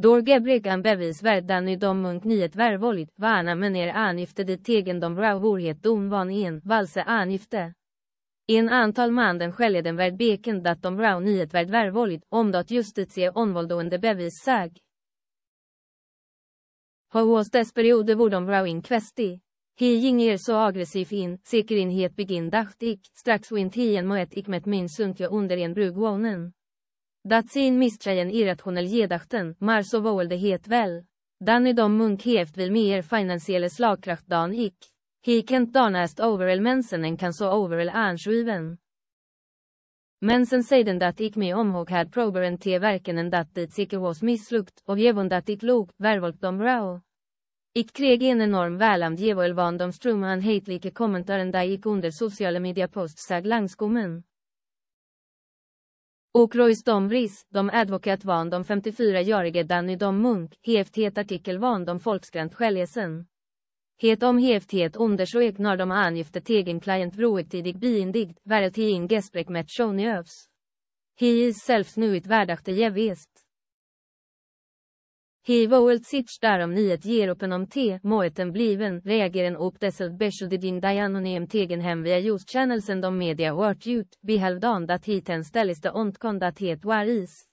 Då bevis bevisvärdan i dom munk niet värvåligt, varna men er angifte det tegen dom rauhorhet van en, valse angifte. En antal manden skäller den värd beken dat dom rau niet värd värvåligt, om dat justitie onvoldående bevis säg. Hos dess perioder vor dom rau in He ging er så aggressiv in, säker in het begin dachtig, strax vint hien må ett met min sunkja under en brugvånen. Datsin misstreien irrationell gedachten, maar så våldighet väl. Dan i de munk heft vil mer finansiella slagkraft dan ik. Hikent danast overall mensen en kan så overall ansjuven. Mensen seiden dat ik med omhåg had proberen te verken en dat dit sikker was misslukt och jevon dat ik log, vervolk dom rao. Ik kreg en enorm välamd jevol van de strömman hejtlike kommentaren där gick under sociala media post sag langskommen. Och Oklois domris, de advokat van de 54-jarige Danny dom Munk, heeft artikel van de folkskrant skäljesen. Het om heeft undersök när de angifte tegen client vroetidig biindigd, värdet he in med Shonjövs. He is selfs nuit värdakte jävest. Hiva ålt sitch därom nyhet geropen om te, måeten bliven, reageren op desselt beskyldig din dianonym tegen hem via just channelsen de media hört ut, behälvdan dat hiten ställiste ontkondat het war is.